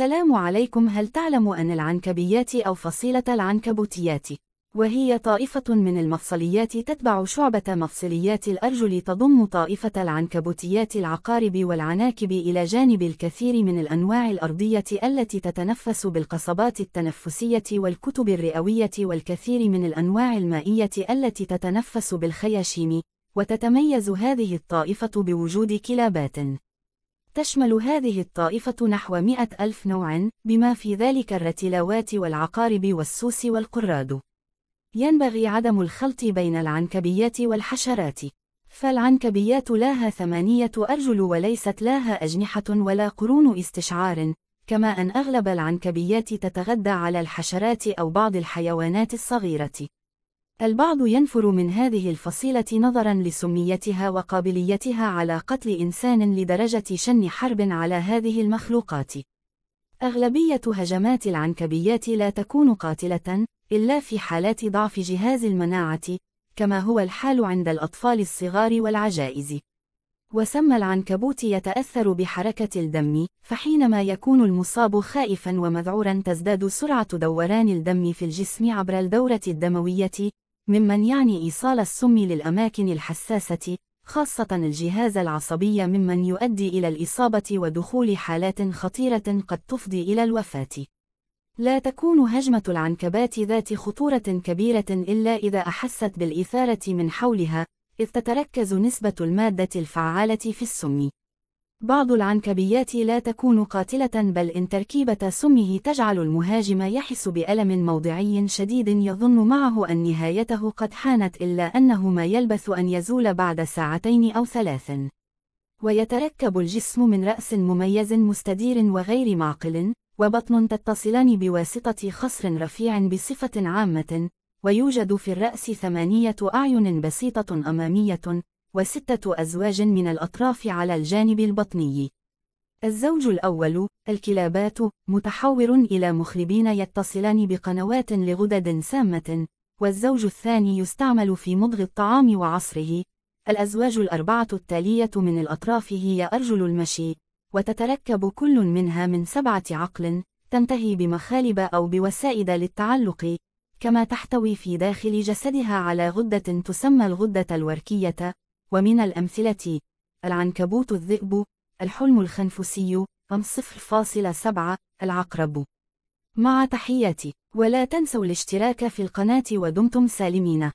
السلام عليكم هل تعلم أن العنكبيات أو فصيلة العنكبوتيات وهي طائفة من المفصليات تتبع شعبة مفصليات الأرجل تضم طائفة العنكبوتيات العقارب والعناكب إلى جانب الكثير من الأنواع الأرضية التي تتنفس بالقصبات التنفسية والكتب الرئوية والكثير من الأنواع المائية التي تتنفس بالخياشيم وتتميز هذه الطائفة بوجود كلابات تشمل هذه الطائفة نحو 100 ألف نوع بما في ذلك الرتلاوات والعقارب والسوس والقراد ينبغي عدم الخلط بين العنكبيات والحشرات فالعنكبيات لها ثمانية أرجل وليست لها أجنحة ولا قرون استشعار كما أن أغلب العنكبيات تتغذى على الحشرات أو بعض الحيوانات الصغيرة البعض ينفر من هذه الفصيلة نظرا لسميتها وقابليتها على قتل إنسان لدرجة شن حرب على هذه المخلوقات. أغلبية هجمات العنكبيات لا تكون قاتلة، إلا في حالات ضعف جهاز المناعة، كما هو الحال عند الأطفال الصغار والعجائز. وسمى العنكبوت يتأثر بحركة الدم، فحينما يكون المصاب خائفا ومذعورا تزداد سرعة دوران الدم في الجسم عبر الدورة الدموية، ممن يعني إيصال السم للأماكن الحساسة خاصة الجهاز العصبي ممن يؤدي إلى الإصابة ودخول حالات خطيرة قد تفضي إلى الوفاة. لا تكون هجمة العنكبات ذات خطورة كبيرة إلا إذا أحست بالإثارة من حولها، إذ تتركز نسبة المادة الفعالة في السم. بعض العنكبيات لا تكون قاتلة بل إن تركيبة سمه تجعل المهاجم يحس بألم موضعي شديد يظن معه أن نهايته قد حانت إلا أنه ما يلبث أن يزول بعد ساعتين أو ثلاث ويتركب الجسم من رأس مميز مستدير وغير معقل وبطن تتصلان بواسطة خصر رفيع بصفة عامة ويوجد في الرأس ثمانية أعين بسيطة أمامية وستة أزواج من الأطراف على الجانب البطني. الزوج الأول، الكلابات، متحور إلى مخربين يتصلان بقنوات لغدد سامة، والزوج الثاني يستعمل في مضغ الطعام وعصره. الأزواج الأربعة التالية من الأطراف هي أرجل المشي، وتتركب كل منها من سبعة عقل، تنتهي بمخالب أو بوسائد للتعلق، كما تحتوي في داخل جسدها على غدة تسمى الغدة الوركية، ومن الأمثلة العنكبوت الذئب الحلم الخنفسي 0.7 العقرب مع تحياتي ولا تنسوا الاشتراك في القناة ودمتم سالمين